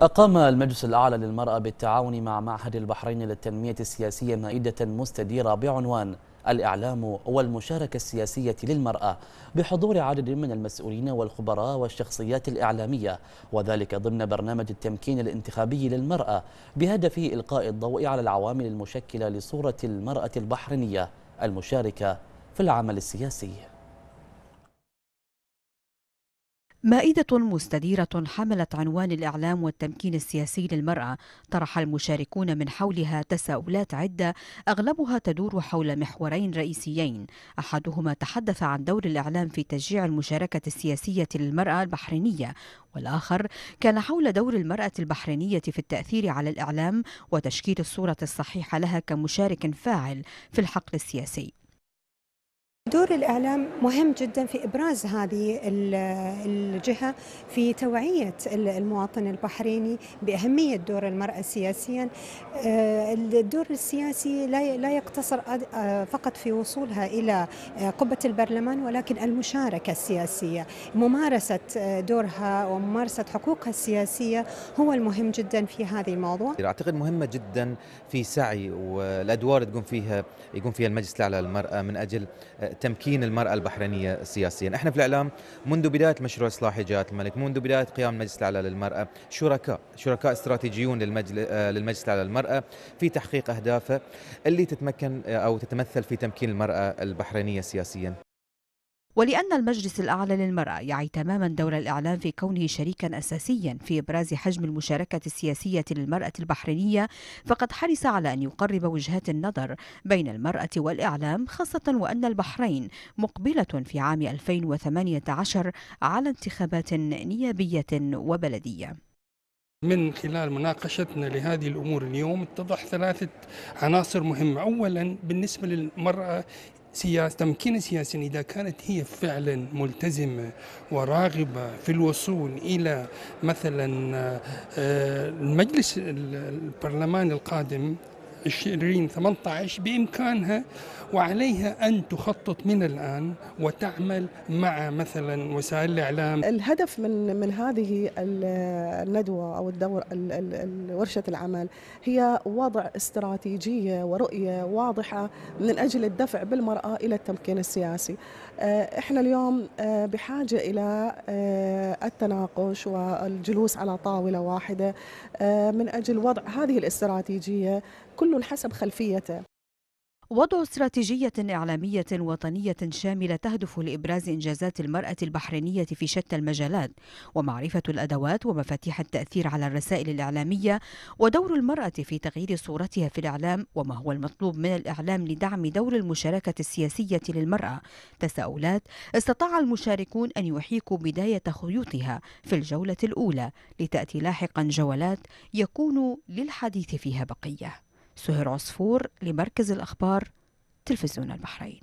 أقام المجلس الأعلى للمرأة بالتعاون مع معهد البحرين للتنمية السياسية مائدة مستديرة بعنوان الإعلام والمشاركة السياسية للمرأة بحضور عدد من المسؤولين والخبراء والشخصيات الإعلامية وذلك ضمن برنامج التمكين الانتخابي للمرأة بهدف إلقاء الضوء على العوامل المشكلة لصورة المرأة البحرينية المشاركة في العمل السياسي مائدة مستديرة حملت عنوان الإعلام والتمكين السياسي للمرأة طرح المشاركون من حولها تساؤلات عدة أغلبها تدور حول محورين رئيسيين أحدهما تحدث عن دور الإعلام في تشجيع المشاركة السياسية للمرأة البحرينية والآخر كان حول دور المرأة البحرينية في التأثير على الإعلام وتشكيل الصورة الصحيحة لها كمشارك فاعل في الحقل السياسي دور الإعلام مهم جدا في إبراز هذه الجهة في توعية المواطن البحريني بأهمية دور المرأة سياسيا آه، الدور السياسي لا يقتصر آه، فقط في وصولها إلى آه، قبة البرلمان ولكن المشاركة السياسية ممارسة دورها وممارسة حقوقها السياسية هو المهم جدا في هذه الموضوع أعتقد مهمة جدا في سعي والأدوار اللي تقوم فيها يقوم فيها المجلس الأعلى للمرأة من أجل تمكين المرأة البحرينية سياسيا احنا في الإعلام منذ بداية مشروع إصلاح جهات الملك منذ بداية قيام المجلس الأعلى للمرأة شركاء شركاء استراتيجيون للمجلس الأعلى للمرأة في تحقيق أهدافه اللي تتمكن أو تتمثل في تمكين المرأة البحرينية سياسيا ولأن المجلس الأعلى للمرأة يعي تماما دور الإعلام في كونه شريكا أساسيا في إبراز حجم المشاركة السياسية للمرأة البحرينية فقد حرص على أن يقرب وجهات النظر بين المرأة والإعلام خاصة وأن البحرين مقبلة في عام 2018 على انتخابات نيابية وبلدية من خلال مناقشتنا لهذه الامور اليوم اتضح ثلاثه عناصر مهمه، اولا بالنسبه للمراه سياسة تمكين السياسي إذا كانت هي فعلا ملتزمة وراغبة في الوصول إلى مثلا آه، المجلس البرلمان القادم 2018 بإمكانها وعليها أن تخطط من الآن وتعمل مع مثلا وسائل الإعلام الهدف من من هذه الندوة أو الدور ورشة العمل هي وضع استراتيجية ورؤية واضحة من أجل الدفع بالمرأة إلى التمكين السياسي آه، إحنا اليوم آه، بحاجة إلى آه، التناقش والجلوس على طاولة واحدة من أجل وضع هذه الاستراتيجية كل حسب خلفيته وضع استراتيجية إعلامية وطنية شاملة تهدف لإبراز إنجازات المرأة البحرينية في شتى المجالات ومعرفة الأدوات ومفاتيح التأثير على الرسائل الإعلامية ودور المرأة في تغيير صورتها في الإعلام وما هو المطلوب من الإعلام لدعم دور المشاركة السياسية للمرأة تساؤلات استطاع المشاركون أن يحيكوا بداية خيوطها في الجولة الأولى لتأتي لاحقا جولات يكون للحديث فيها بقية سهير عصفور لمركز الأخبار تلفزيون البحرين